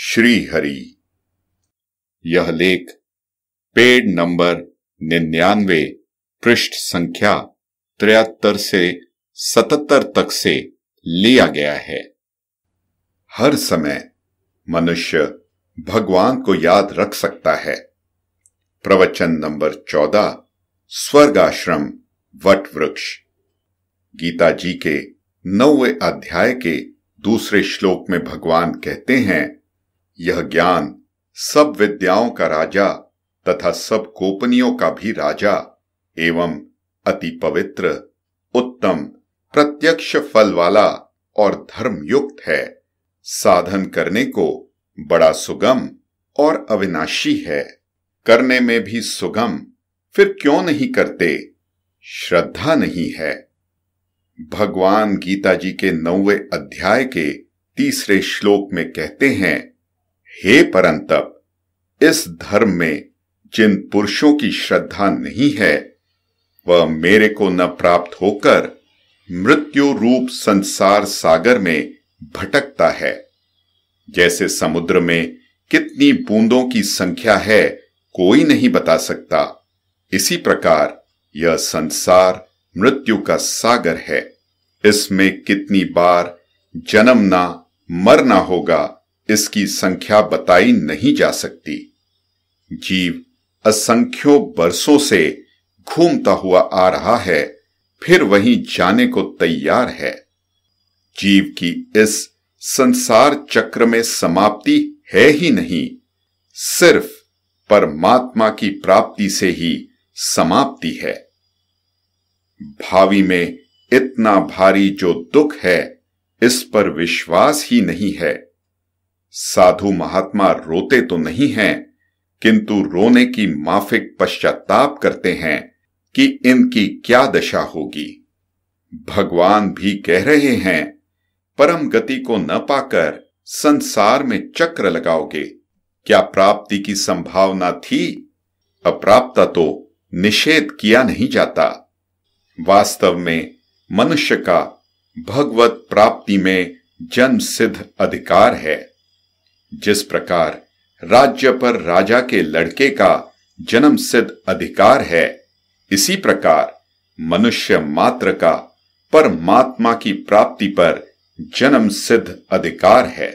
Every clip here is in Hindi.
श्री हरि यह लेख पेड नंबर निन्यानवे पृष्ठ संख्या त्रिहत्तर से सतहत्तर तक से लिया गया है हर समय मनुष्य भगवान को याद रख सकता है प्रवचन नंबर चौदह स्वर्ग आश्रम वट वृक्ष गीता जी के नौवे अध्याय के दूसरे श्लोक में भगवान कहते हैं यह ज्ञान सब विद्याओं का राजा तथा सब गोपनियों का भी राजा एवं अति पवित्र उत्तम प्रत्यक्ष फल वाला और धर्मयुक्त है साधन करने को बड़ा सुगम और अविनाशी है करने में भी सुगम फिर क्यों नहीं करते श्रद्धा नहीं है भगवान गीता जी के नौवे अध्याय के तीसरे श्लोक में कहते हैं हे परंतप इस धर्म में जिन पुरुषों की श्रद्धा नहीं है वह मेरे को न प्राप्त होकर मृत्यु रूप संसार सागर में भटकता है जैसे समुद्र में कितनी बूंदों की संख्या है कोई नहीं बता सकता इसी प्रकार यह संसार मृत्यु का सागर है इसमें कितनी बार जन्मना मरना होगा इसकी संख्या बताई नहीं जा सकती जीव असंख्यों बरसों से घूमता हुआ आ रहा है फिर वहीं जाने को तैयार है जीव की इस संसार चक्र में समाप्ति है ही नहीं सिर्फ परमात्मा की प्राप्ति से ही समाप्ति है भावी में इतना भारी जो दुख है इस पर विश्वास ही नहीं है साधु महात्मा रोते तो नहीं हैं किंतु रोने की माफिक पश्चाताप करते हैं कि इनकी क्या दशा होगी भगवान भी कह रहे हैं परम गति को न पाकर संसार में चक्र लगाओगे क्या प्राप्ति की संभावना थी अप्राप्ता तो निषेध किया नहीं जाता वास्तव में मनुष्य का भगवत प्राप्ति में जन्म सिद्ध अधिकार है जिस प्रकार राज्य पर राजा के लड़के का जन्म सिद्ध अधिकार है इसी प्रकार मनुष्य मात्र का परमात्मा की प्राप्ति पर जन्म सिद्ध अधिकार है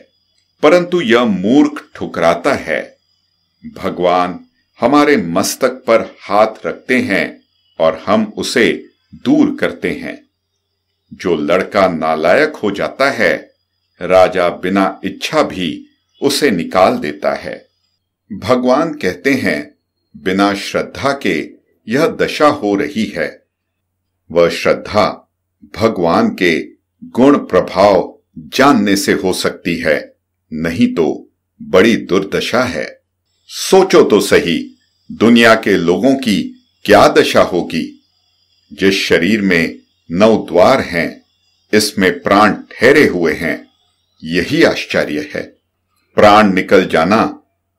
परंतु यह मूर्ख ठुकराता है भगवान हमारे मस्तक पर हाथ रखते हैं और हम उसे दूर करते हैं जो लड़का नालायक हो जाता है राजा बिना इच्छा भी उसे निकाल देता है भगवान कहते हैं बिना श्रद्धा के यह दशा हो रही है वह श्रद्धा भगवान के गुण प्रभाव जानने से हो सकती है नहीं तो बड़ी दुर्दशा है सोचो तो सही दुनिया के लोगों की क्या दशा होगी जिस शरीर में नौ द्वार हैं इसमें प्राण ठहरे हुए हैं यही आश्चर्य है प्राण निकल जाना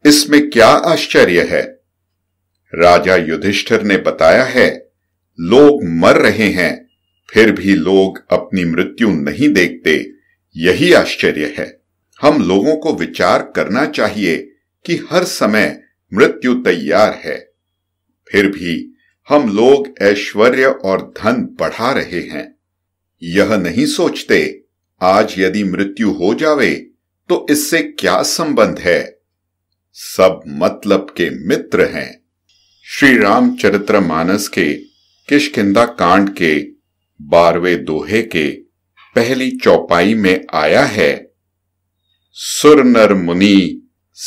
इसमें क्या आश्चर्य है राजा युधिष्ठिर ने बताया है लोग मर रहे हैं फिर भी लोग अपनी मृत्यु नहीं देखते यही आश्चर्य है हम लोगों को विचार करना चाहिए कि हर समय मृत्यु तैयार है फिर भी हम लोग ऐश्वर्य और धन बढ़ा रहे हैं यह नहीं सोचते आज यदि मृत्यु हो जावे तो इससे क्या संबंध है सब मतलब के मित्र हैं श्री रामचरित्र मानस के किशकिदा कांड के बारहवें दोहे के पहली चौपाई में आया है सुर नर मुनि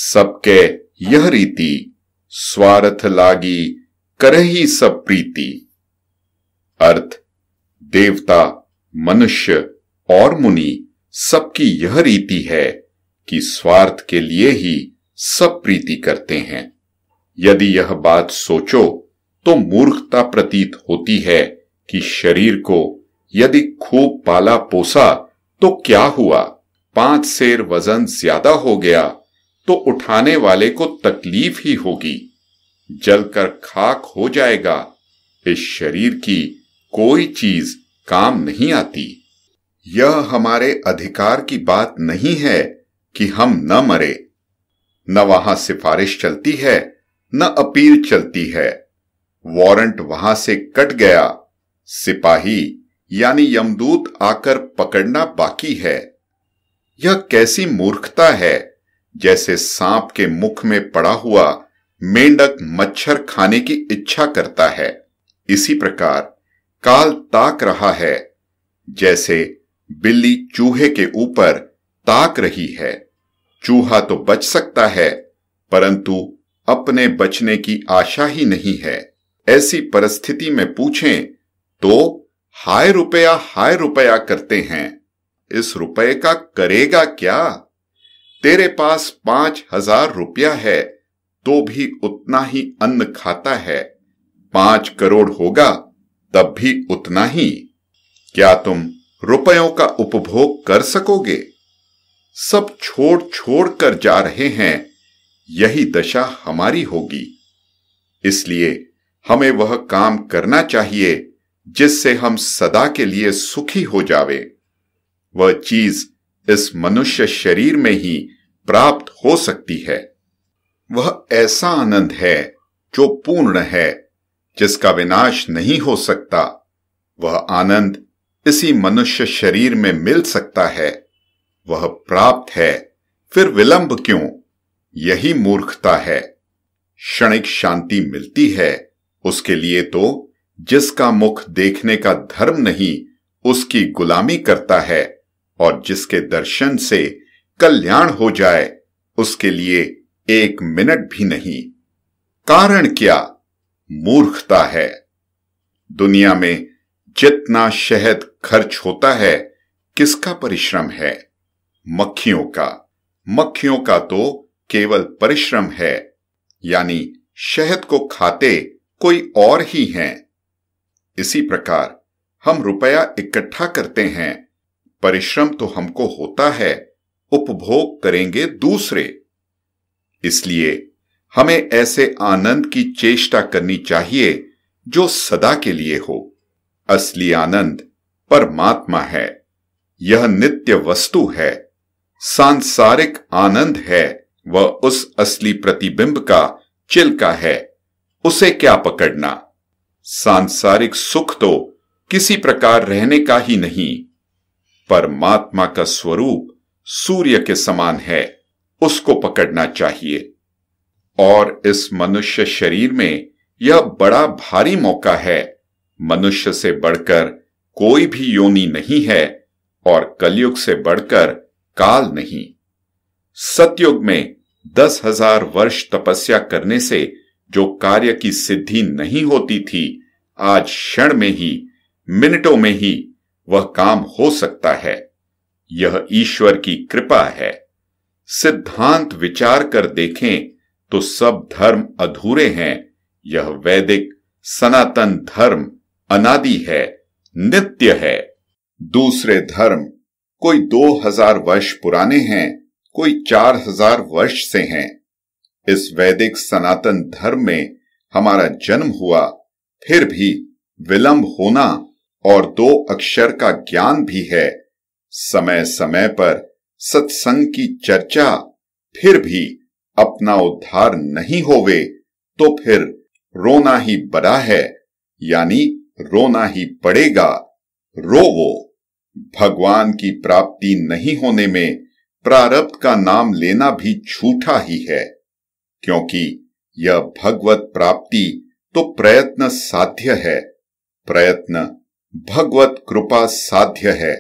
सबके यह रीति स्वार्थ लागी कर ही सब प्रीति अर्थ देवता मनुष्य और मुनि सबकी यह रीति है कि स्वार्थ के लिए ही सब प्रीति करते हैं यदि यह बात सोचो तो मूर्खता प्रतीत होती है कि शरीर को यदि खूब पाला पोसा तो क्या हुआ पांच सेर वजन ज्यादा हो गया तो उठाने वाले को तकलीफ ही होगी जलकर खाक हो जाएगा इस शरीर की कोई चीज काम नहीं आती यह हमारे अधिकार की बात नहीं है कि हम न मरे न वहां सिफारिश चलती है न अपील चलती है वारंट वहां से कट गया सिपाही यानी यमदूत आकर पकड़ना बाकी है यह कैसी मूर्खता है जैसे सांप के मुख में पड़ा हुआ मेंढक मच्छर खाने की इच्छा करता है इसी प्रकार काल ताक रहा है जैसे बिल्ली चूहे के ऊपर ताक रही है चूहा तो बच सकता है परंतु अपने बचने की आशा ही नहीं है ऐसी परिस्थिति में पूछें तो हाय रुपया हाय रुपया करते हैं इस रुपये का करेगा क्या तेरे पास पांच हजार रुपया है तो भी उतना ही अन्न खाता है पांच करोड़ होगा तब भी उतना ही क्या तुम रुपयों का उपभोग कर सकोगे सब छोड़ छोड़ कर जा रहे हैं यही दशा हमारी होगी इसलिए हमें वह काम करना चाहिए जिससे हम सदा के लिए सुखी हो जावे वह चीज इस मनुष्य शरीर में ही प्राप्त हो सकती है वह ऐसा आनंद है जो पूर्ण है जिसका विनाश नहीं हो सकता वह आनंद इसी मनुष्य शरीर में मिल सकता है वह प्राप्त है फिर विलंब क्यों यही मूर्खता है क्षणिक शांति मिलती है उसके लिए तो जिसका मुख देखने का धर्म नहीं उसकी गुलामी करता है और जिसके दर्शन से कल्याण हो जाए उसके लिए एक मिनट भी नहीं कारण क्या मूर्खता है दुनिया में जितना शहद खर्च होता है किसका परिश्रम है मक्खियों का मक्खियों का तो केवल परिश्रम है यानी शहद को खाते कोई और ही हैं इसी प्रकार हम रुपया इकट्ठा करते हैं परिश्रम तो हमको होता है उपभोग करेंगे दूसरे इसलिए हमें ऐसे आनंद की चेष्टा करनी चाहिए जो सदा के लिए हो असली आनंद परमात्मा है यह नित्य वस्तु है सांसारिक आनंद है वह उस असली प्रतिबिंब का चिलका है उसे क्या पकड़ना सांसारिक सुख तो किसी प्रकार रहने का ही नहीं परमात्मा का स्वरूप सूर्य के समान है उसको पकड़ना चाहिए और इस मनुष्य शरीर में यह बड़ा भारी मौका है मनुष्य से बढ़कर कोई भी योनि नहीं है और कलयुग से बढ़कर काल नहीं सतयुग में दस हजार वर्ष तपस्या करने से जो कार्य की सिद्धि नहीं होती थी आज क्षण में ही मिनटों में ही वह काम हो सकता है यह ईश्वर की कृपा है सिद्धांत विचार कर देखें तो सब धर्म अधूरे हैं यह वैदिक सनातन धर्म अनादि है नित्य है दूसरे धर्म कोई दो हजार वर्ष पुराने हैं कोई चार हजार वर्ष से हैं इस वैदिक सनातन धर्म में हमारा जन्म हुआ फिर भी विलंब होना और दो अक्षर का ज्ञान भी है समय समय पर सत्संग की चर्चा फिर भी अपना उद्धार नहीं होवे तो फिर रोना ही बड़ा है यानी रोना ही पड़ेगा रो वो भगवान की प्राप्ति नहीं होने में प्रारब्ध का नाम लेना भी छूठा ही है क्योंकि यह भगवत प्राप्ति तो प्रयत्न साध्य है प्रयत्न भगवत कृपा साध्य है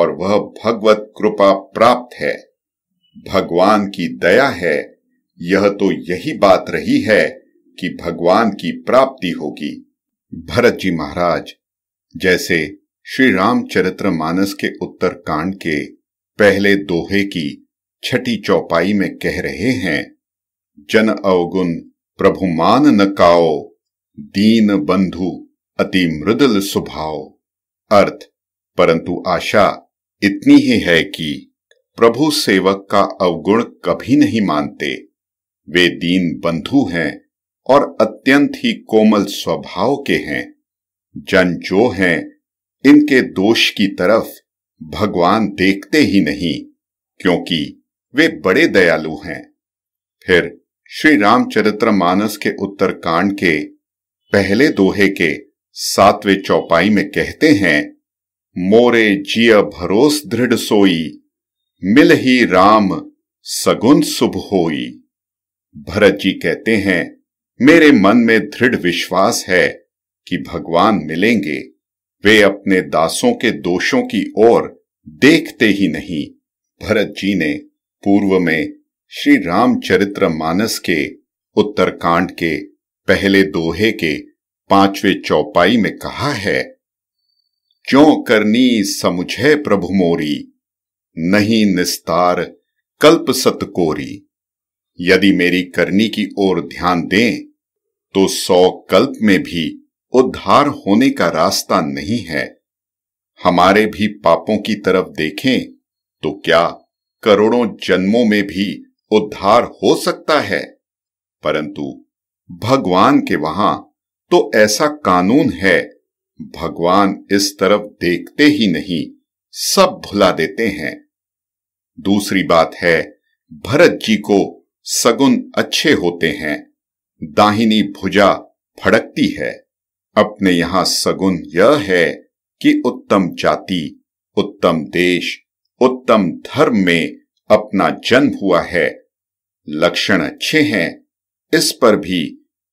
और वह भगवत कृपा प्राप्त है भगवान की दया है यह तो यही बात रही है कि भगवान की प्राप्ति होगी भरत जी महाराज जैसे श्री रामचरित्र मानस के उत्तर कांड के पहले दोहे की छठी चौपाई में कह रहे हैं जन अवगुण प्रभु मान न काओ दीन बंधु अति मृदुल स्वभाव अर्थ परंतु आशा इतनी ही है कि प्रभु सेवक का अवगुण कभी नहीं मानते वे दीन बंधु हैं और अत्यंत ही कोमल स्वभाव के हैं जन जो हैं इनके दोष की तरफ भगवान देखते ही नहीं क्योंकि वे बड़े दयालु हैं फिर श्री रामचरित्र मानस के उत्तरकांड के पहले दोहे के सातवें चौपाई में कहते हैं मोरे जिय भरोस दृढ़ सोई मिल ही राम सगुन शुभ होई भरत जी कहते हैं मेरे मन में दृढ़ विश्वास है कि भगवान मिलेंगे वे अपने दासों के दोषों की ओर देखते ही नहीं भरत जी ने पूर्व में श्री रामचरित्र मानस के उत्तरकांड के पहले दोहे के पांचवें चौपाई में कहा है क्यों करनी समुझे प्रभु मोरी नहीं निस्तार कल्प सतकोरी यदि मेरी करनी की ओर ध्यान दें तो सौ कल्प में भी उद्धार होने का रास्ता नहीं है हमारे भी पापों की तरफ देखें तो क्या करोड़ों जन्मों में भी उद्धार हो सकता है परंतु भगवान के वहां तो ऐसा कानून है भगवान इस तरफ देखते ही नहीं सब भुला देते हैं दूसरी बात है भरत जी को सगुन अच्छे होते हैं दाहिनी भुजा फड़कती है अपने यहां सगुन यह है कि उत्तम जाति उत्तम देश उत्तम धर्म में अपना जन्म हुआ है लक्षण अच्छे हैं इस पर भी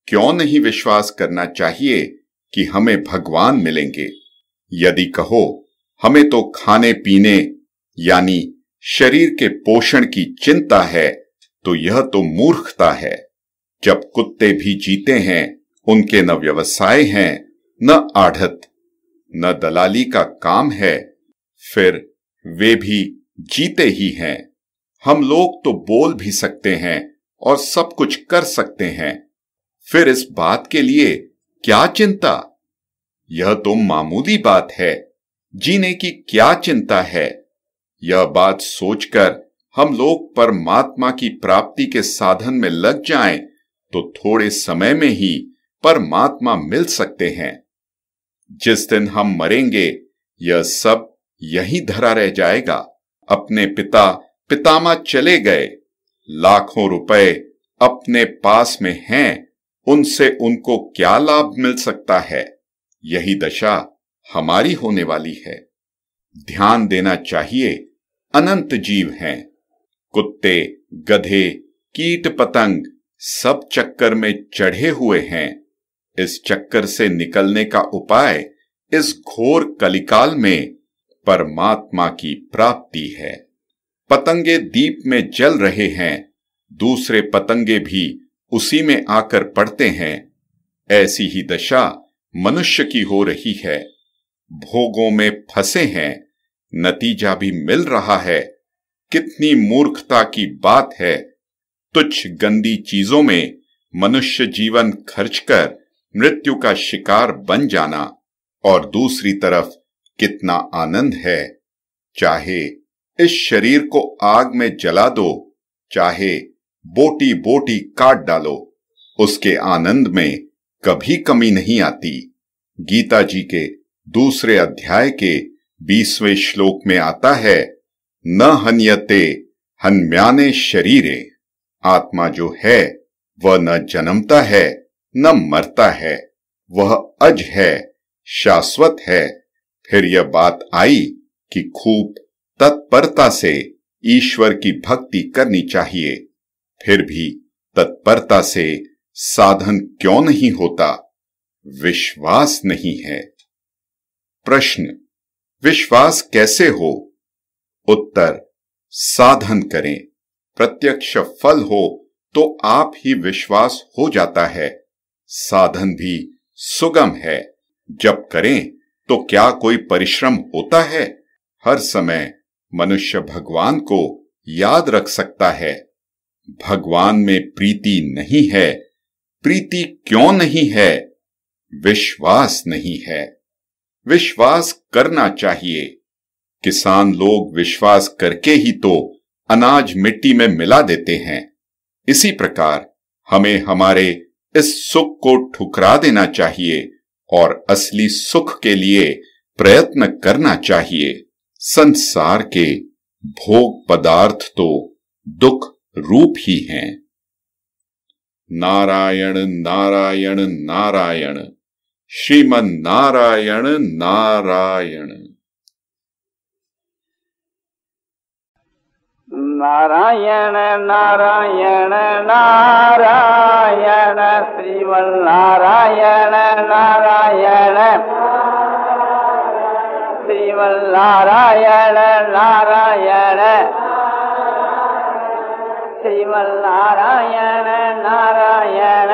क्यों नहीं विश्वास करना चाहिए कि हमें भगवान मिलेंगे यदि कहो हमें तो खाने पीने यानी शरीर के पोषण की चिंता है तो यह तो मूर्खता है जब कुत्ते भी जीते हैं उनके न व्यवसाय हैं न आढ़त न दलाली का काम है फिर वे भी जीते ही हैं हम लोग तो बोल भी सकते हैं और सब कुछ कर सकते हैं फिर इस बात के लिए क्या चिंता यह तो मामूली बात है जीने की क्या चिंता है यह बात सोचकर हम लोग परमात्मा की प्राप्ति के साधन में लग जाएं तो थोड़े समय में ही परमात्मा मिल सकते हैं जिस दिन हम मरेंगे यह सब यही धरा रह जाएगा अपने पिता पितामा चले गए लाखों रुपए अपने पास में हैं उनसे उनको क्या लाभ मिल सकता है यही दशा हमारी होने वाली है ध्यान देना चाहिए अनंत जीव हैं कुत्ते गधे कीट पतंग सब चक्कर में चढ़े हुए हैं इस चक्कर से निकलने का उपाय इस घोर कलिकाल में परमात्मा की प्राप्ति है पतंगे दीप में जल रहे हैं दूसरे पतंगे भी उसी में आकर पड़ते हैं ऐसी ही दशा मनुष्य की हो रही है भोगों में फंसे हैं नतीजा भी मिल रहा है कितनी मूर्खता की बात है तुच्छ गंदी चीजों में मनुष्य जीवन खर्च कर मृत्यु का शिकार बन जाना और दूसरी तरफ कितना आनंद है चाहे इस शरीर को आग में जला दो चाहे बोटी बोटी काट डालो उसके आनंद में कभी कमी नहीं आती गीता जी के दूसरे अध्याय के बीसवें श्लोक में आता है न हन्यते हन्म्याने शरीरे आत्मा जो है वह न जन्मता है न मरता है वह अज है शाश्वत है फिर यह बात आई कि खूब तत्परता से ईश्वर की भक्ति करनी चाहिए फिर भी तत्परता से साधन क्यों नहीं होता विश्वास नहीं है प्रश्न विश्वास कैसे हो उत्तर साधन करें प्रत्यक्ष फल हो तो आप ही विश्वास हो जाता है साधन भी सुगम है जब करें तो क्या कोई परिश्रम होता है हर समय मनुष्य भगवान को याद रख सकता है भगवान में प्रीति नहीं है प्रीति क्यों नहीं है विश्वास नहीं है विश्वास करना चाहिए किसान लोग विश्वास करके ही तो अनाज मिट्टी में मिला देते हैं इसी प्रकार हमें हमारे इस सुख को ठुकरा देना चाहिए और असली सुख के लिए प्रयत्न करना चाहिए संसार के भोग पदार्थ तो दुख रूप ही हैं नारायण नारायण नारायण श्रीमन Narayan Narayan Narayana Narayana Narayana ஸ்ரீவல் Narayana Narayana ஸ்ரீவல் Narayana Narayana ஸ்ரீவல் Narayana Narayana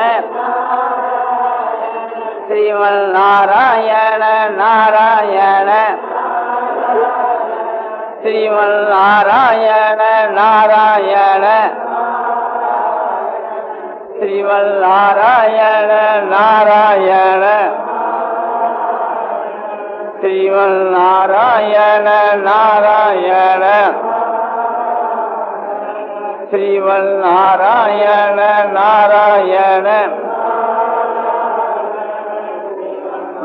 ஸ்ரீவல் Narayana Narayana Sriman Narayana Narayana Sriman Narayana Narayana Sriman Narayana Narayana Sriman Narayana Narayana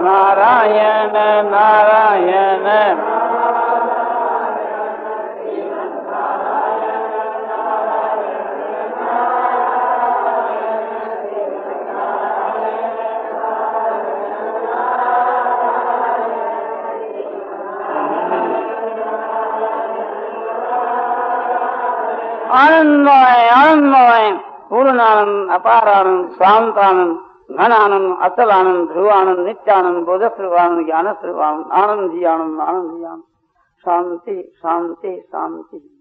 Narayana Narayana Ṭhārānāṁ, śāntānāṁ, ghanānāṁ, atalānāṁ, dhruvānāṁ, nityānāṁ, buddhasrvānāṁ, yānasrvānāṁ, ānandhīyānāṁ, ānandhīyānāṁ, śānti, śānti, śānti, śānti.